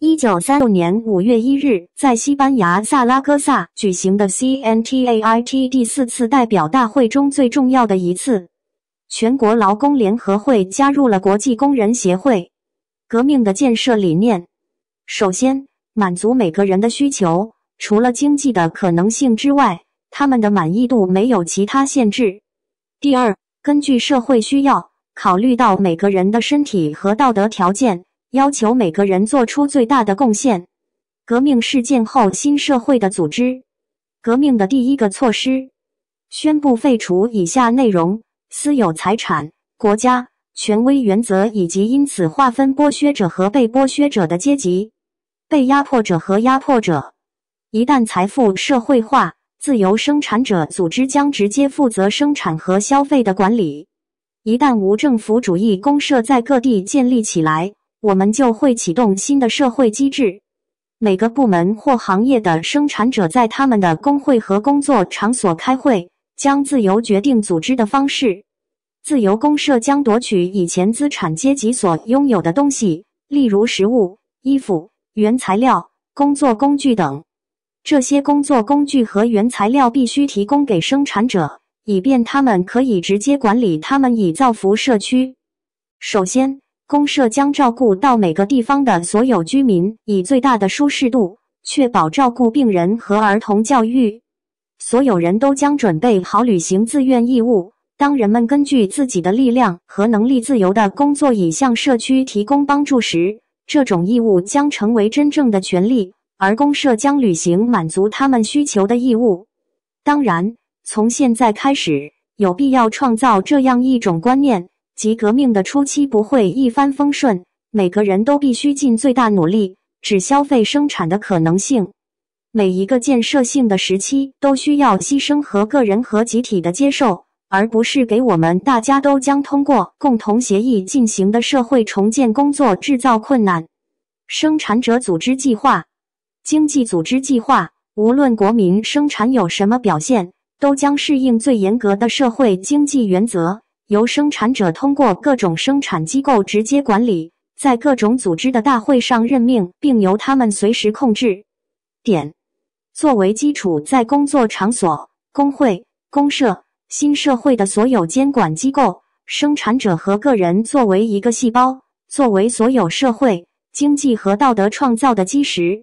一九三六年五月一日，在西班牙萨拉戈萨举行的 CNTAIT 第四次代表大会中，最重要的一次，全国劳工联合会加入了国际工人协会。革命的建设理念：首先，满足每个人的需求，除了经济的可能性之外，他们的满意度没有其他限制；第二，根据社会需要，考虑到每个人的身体和道德条件。要求每个人做出最大的贡献。革命事件后，新社会的组织。革命的第一个措施，宣布废除以下内容：私有财产、国家、权威原则，以及因此划分剥削者和被剥削者的阶级、被压迫者和压迫者。一旦财富社会化，自由生产者组织将直接负责生产和消费的管理。一旦无政府主义公社在各地建立起来。我们就会启动新的社会机制。每个部门或行业的生产者在他们的工会和工作场所开会，将自由决定组织的方式。自由公社将夺取以前资产阶级所拥有的东西，例如食物、衣服、原材料、工作工具等。这些工作工具和原材料必须提供给生产者，以便他们可以直接管理他们，以造福社区。首先。公社将照顾到每个地方的所有居民，以最大的舒适度确保照顾病人和儿童教育。所有人都将准备好履行自愿义务。当人们根据自己的力量和能力自由的工作，以向社区提供帮助时，这种义务将成为真正的权利。而公社将履行满足他们需求的义务。当然，从现在开始，有必要创造这样一种观念。即革命的初期不会一帆风顺，每个人都必须尽最大努力，只消费生产的可能性。每一个建设性的时期都需要牺牲和个人和集体的接受，而不是给我们大家都将通过共同协议进行的社会重建工作制造困难。生产者组织计划、经济组织计划，无论国民生产有什么表现，都将适应最严格的社会经济原则。由生产者通过各种生产机构直接管理，在各种组织的大会上任命，并由他们随时控制。点作为基础，在工作场所、工会、公社、新社会的所有监管机构，生产者和个人作为一个细胞，作为所有社会经济和道德创造的基石，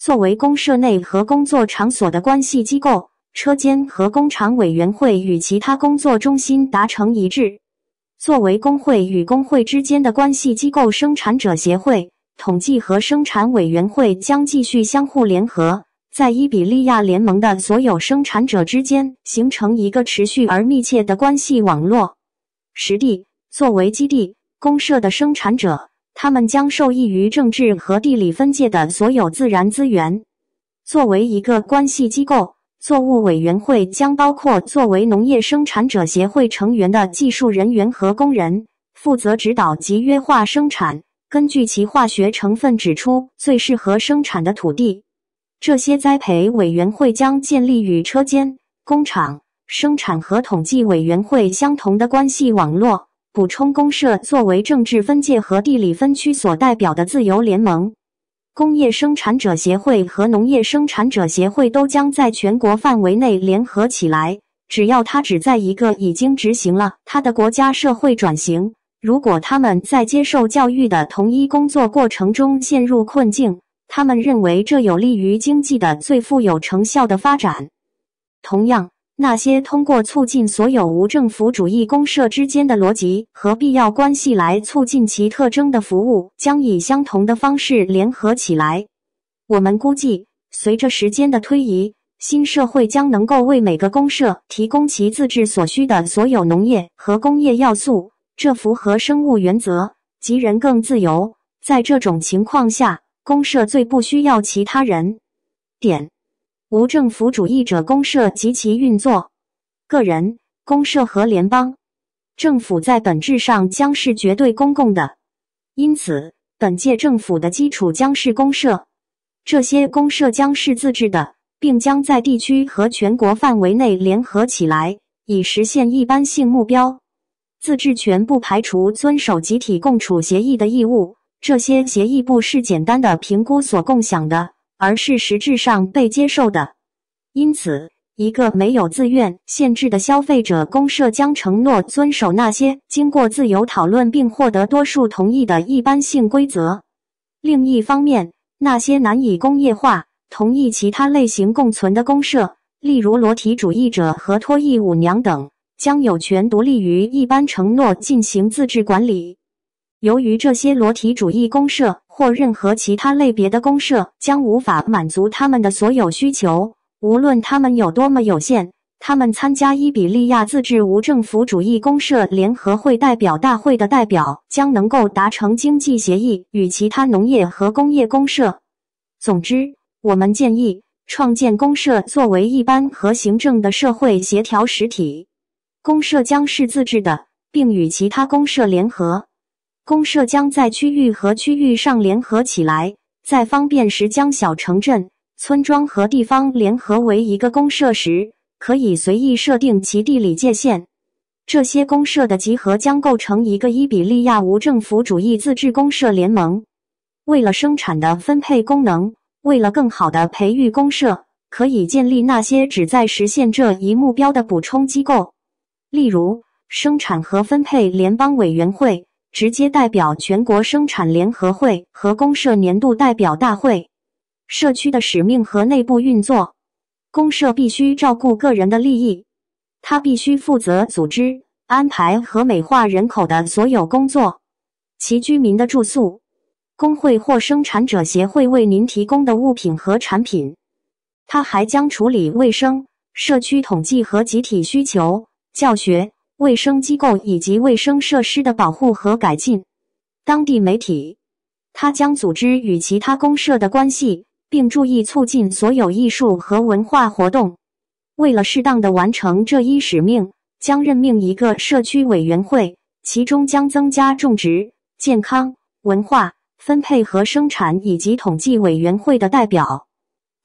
作为公社内和工作场所的关系机构。车间和工厂委员会与其他工作中心达成一致，作为工会与工会之间的关系机构，生产者协会、统计和生产委员会将继续相互联合，在伊比利亚联盟的所有生产者之间形成一个持续而密切的关系网络。实地作为基地公社的生产者，他们将受益于政治和地理分界的所有自然资源。作为一个关系机构。作物委员会将包括作为农业生产者协会成员的技术人员和工人，负责指导集约化生产，根据其化学成分指出最适合生产的土地。这些栽培委员会将建立与车间、工厂生产和统计委员会相同的关系网络，补充公社作为政治分界和地理分区所代表的自由联盟。工业生产者协会和农业生产者协会都将在全国范围内联合起来。只要他只在一个已经执行了他的国家社会转型，如果他们在接受教育的同一工作过程中陷入困境，他们认为这有利于经济的最富有成效的发展。同样。那些通过促进所有无政府主义公社之间的逻辑和必要关系来促进其特征的服务，将以相同的方式联合起来。我们估计，随着时间的推移，新社会将能够为每个公社提供其自治所需的所有农业和工业要素。这符合生物原则，即人更自由。在这种情况下，公社最不需要其他人。点。无政府主义者公社及其运作，个人、公社和联邦政府在本质上将是绝对公共的，因此本届政府的基础将是公社。这些公社将是自治的，并将在地区和全国范围内联合起来，以实现一般性目标。自治权不排除遵守集体共处协议的义务。这些协议不是简单的评估所共享的。而是实质上被接受的，因此，一个没有自愿限制的消费者公社将承诺遵守那些经过自由讨论并获得多数同意的一般性规则。另一方面，那些难以工业化、同意其他类型共存的公社，例如裸体主义者和脱衣舞娘等，将有权独立于一般承诺进行自治管理。由于这些裸体主义公社。或任何其他类别的公社将无法满足他们的所有需求，无论他们有多么有限。他们参加伊比利亚自治无政府主义公社联合会代表大会的代表将能够达成经济协议与其他农业和工业公社。总之，我们建议创建公社作为一般和行政的社会协调实体。公社将是自治的，并与其他公社联合。公社将在区域和区域上联合起来，在方便时将小城镇、村庄和地方联合为一个公社时，可以随意设定其地理界限。这些公社的集合将构成一个伊比利亚无政府主义自治公社联盟。为了生产的分配功能，为了更好地培育公社，可以建立那些旨在实现这一目标的补充机构，例如生产和分配联邦委员会。直接代表全国生产联合会和公社年度代表大会，社区的使命和内部运作。公社必须照顾个人的利益，他必须负责组织、安排和美化人口的所有工作，其居民的住宿，工会或生产者协会为您提供的物品和产品。它还将处理卫生、社区统计和集体需求、教学。卫生机构以及卫生设施的保护和改进。当地媒体，他将组织与其他公社的关系，并注意促进所有艺术和文化活动。为了适当的完成这一使命，将任命一个社区委员会，其中将增加种植、健康、文化、分配和生产以及统计委员会的代表。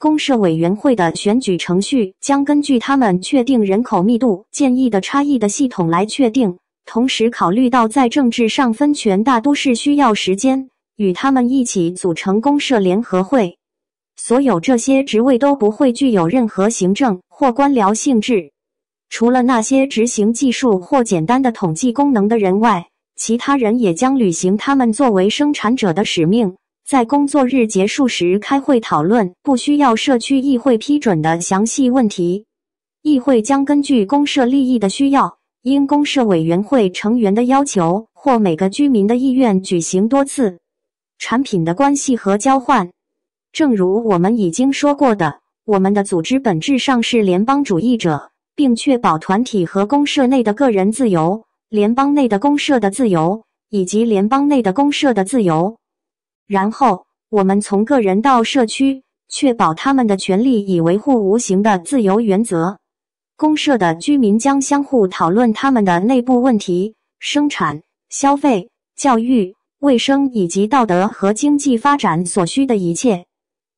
公社委员会的选举程序将根据他们确定人口密度建议的差异的系统来确定，同时考虑到在政治上分权大都市需要时间与他们一起组成公社联合会。所有这些职位都不会具有任何行政或官僚性质，除了那些执行技术或简单的统计功能的人外，其他人也将履行他们作为生产者的使命。在工作日结束时开会讨论不需要社区议会批准的详细问题。议会将根据公社利益的需要，因公社委员会成员的要求或每个居民的意愿举行多次产品的关系和交换。正如我们已经说过的，我们的组织本质上是联邦主义者，并确保团体和公社内的个人自由、联邦内的公社的自由以及联邦内的公社的自由。然后，我们从个人到社区，确保他们的权利，以维护无形的自由原则。公社的居民将相互讨论他们的内部问题：生产、消费、教育、卫生以及道德和经济发展所需的一切。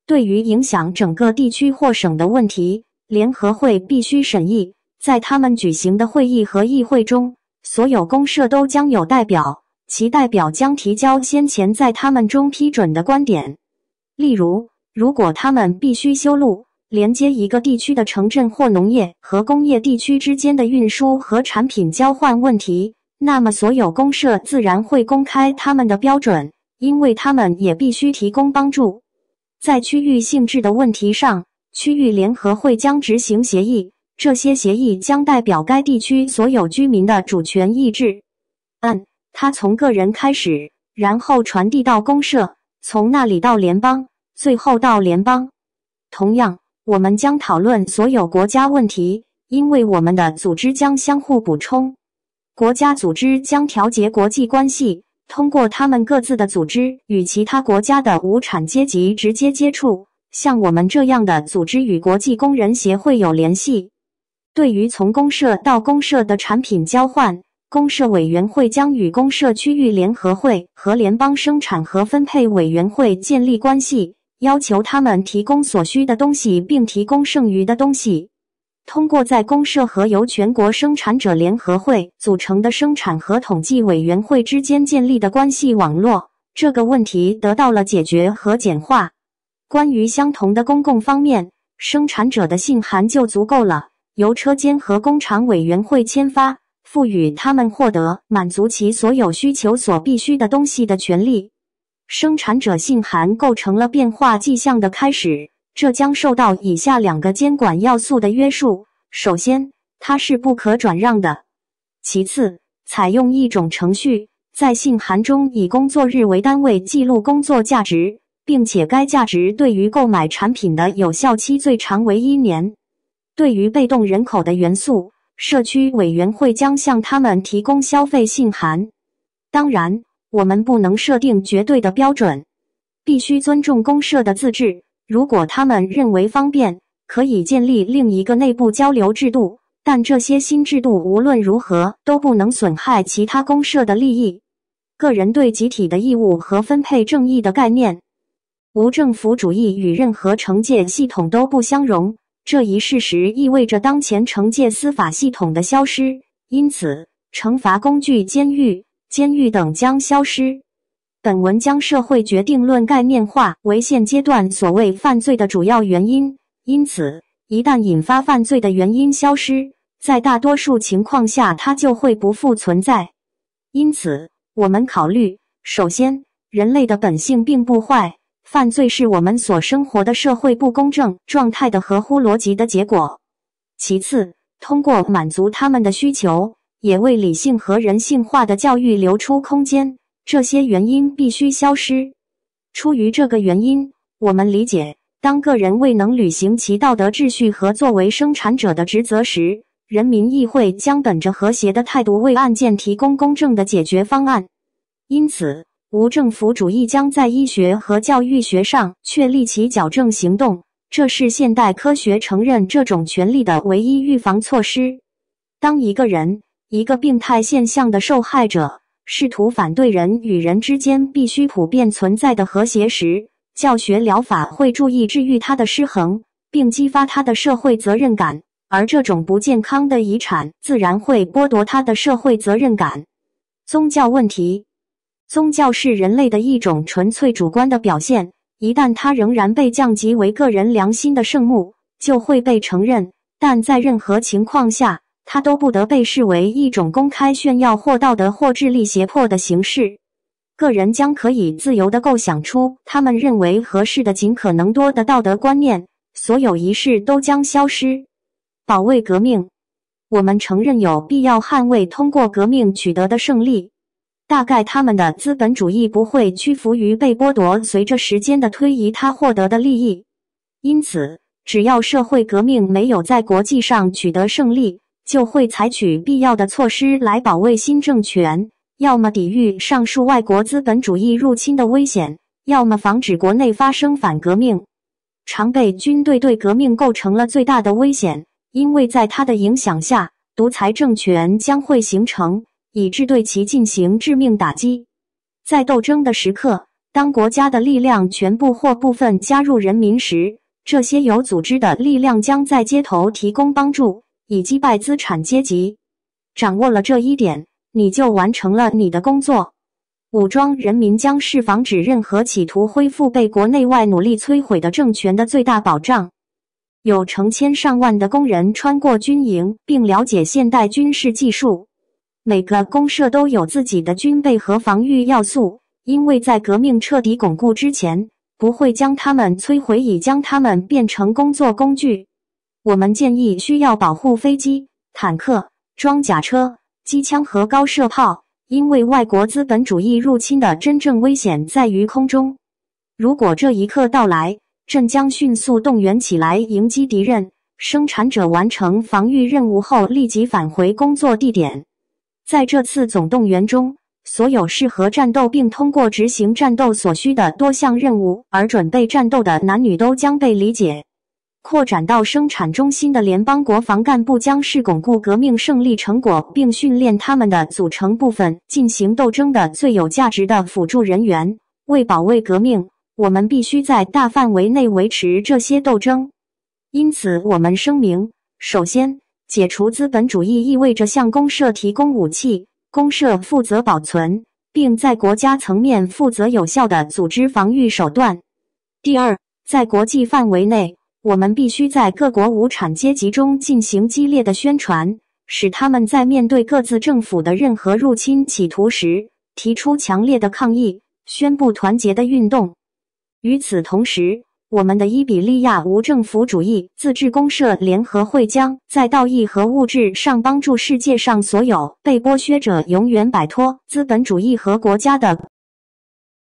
对于影响整个地区或省的问题，联合会必须审议。在他们举行的会议和议会中，所有公社都将有代表。其代表将提交先前在他们中批准的观点。例如，如果他们必须修路，连接一个地区的城镇或农业和工业地区之间的运输和产品交换问题，那么所有公社自然会公开他们的标准，因为他们也必须提供帮助。在区域性质的问题上，区域联合会将执行协议。这些协议将代表该地区所有居民的主权意志。按。它从个人开始，然后传递到公社，从那里到联邦，最后到联邦。同样，我们将讨论所有国家问题，因为我们的组织将相互补充。国家组织将调节国际关系，通过他们各自的组织与其他国家的无产阶级直接接触。像我们这样的组织与国际工人协会有联系。对于从公社到公社的产品交换。公社委员会将与公社区域联合会和联邦生产和分配委员会建立关系，要求他们提供所需的东西，并提供剩余的东西。通过在公社和由全国生产者联合会组成的生产和统计委员会之间建立的关系网络，这个问题得到了解决和简化。关于相同的公共方面，生产者的信函就足够了，由车间和工厂委员会签发。赋予他们获得满足其所有需求所必需的东西的权利。生产者信函构成了变化迹象的开始，这将受到以下两个监管要素的约束：首先，它是不可转让的；其次，采用一种程序，在信函中以工作日为单位记录工作价值，并且该价值对于购买产品的有效期最长为一年。对于被动人口的元素。社区委员会将向他们提供消费信函。当然，我们不能设定绝对的标准，必须尊重公社的自治。如果他们认为方便，可以建立另一个内部交流制度。但这些新制度无论如何都不能损害其他公社的利益。个人对集体的义务和分配正义的概念，无政府主义与任何惩戒系统都不相容。这一事实意味着当前惩戒司法系统的消失，因此惩罚工具、监狱、监狱等将消失。本文将社会决定论概念化为现阶段所谓犯罪的主要原因，因此一旦引发犯罪的原因消失，在大多数情况下它就会不复存在。因此，我们考虑：首先，人类的本性并不坏。犯罪是我们所生活的社会不公正状态的合乎逻辑的结果。其次，通过满足他们的需求，也为理性和人性化的教育留出空间。这些原因必须消失。出于这个原因，我们理解，当个人未能履行其道德秩序和作为生产者的职责时，人民议会将本着和谐的态度为案件提供公正的解决方案。因此。无政府主义将在医学和教育学上确立其矫正行动，这是现代科学承认这种权利的唯一预防措施。当一个人，一个病态现象的受害者，试图反对人与人之间必须普遍存在的和谐时，教学疗法会注意治愈他的失衡，并激发他的社会责任感，而这种不健康的遗产自然会剥夺他的社会责任感。宗教问题。宗教是人类的一种纯粹主观的表现，一旦它仍然被降级为个人良心的圣物，就会被承认；但在任何情况下，它都不得被视为一种公开炫耀或道德或智力胁迫的形式。个人将可以自由地构想出他们认为合适的尽可能多的道德观念，所有仪式都将消失。保卫革命，我们承认有必要捍卫通过革命取得的胜利。大概他们的资本主义不会屈服于被剥夺。随着时间的推移，他获得的利益。因此，只要社会革命没有在国际上取得胜利，就会采取必要的措施来保卫新政权，要么抵御上述外国资本主义入侵的危险，要么防止国内发生反革命。常备军队对革命构成了最大的危险，因为在他的影响下，独裁政权将会形成。以致对其进行致命打击。在斗争的时刻，当国家的力量全部或部分加入人民时，这些有组织的力量将在街头提供帮助，以击败资产阶级。掌握了这一点，你就完成了你的工作。武装人民将是防止任何企图恢复被国内外努力摧毁的政权的最大保障。有成千上万的工人穿过军营，并了解现代军事技术。每个公社都有自己的军备和防御要素，因为在革命彻底巩固之前，不会将它们摧毁，以将它们变成工作工具。我们建议需要保护飞机、坦克、装甲车、机枪和高射炮，因为外国资本主义入侵的真正危险在于空中。如果这一刻到来，朕将迅速动员起来迎击敌人。生产者完成防御任务后，立即返回工作地点。在这次总动员中，所有适合战斗并通过执行战斗所需的多项任务而准备战斗的男女都将被理解。扩展到生产中心的联邦国防干部将是巩固革命胜利成果并训练他们的组成部分进行斗争的最有价值的辅助人员。为保卫革命，我们必须在大范围内维持这些斗争。因此，我们声明：首先。解除资本主义意味着向公社提供武器，公社负责保存，并在国家层面负责有效的组织防御手段。第二，在国际范围内，我们必须在各国无产阶级中进行激烈的宣传，使他们在面对各自政府的任何入侵企图时，提出强烈的抗议，宣布团结的运动。与此同时，我们的伊比利亚无政府主义自治公社联合会将在道义和物质上帮助世界上所有被剥削者，永远摆脱资本主义和国家的。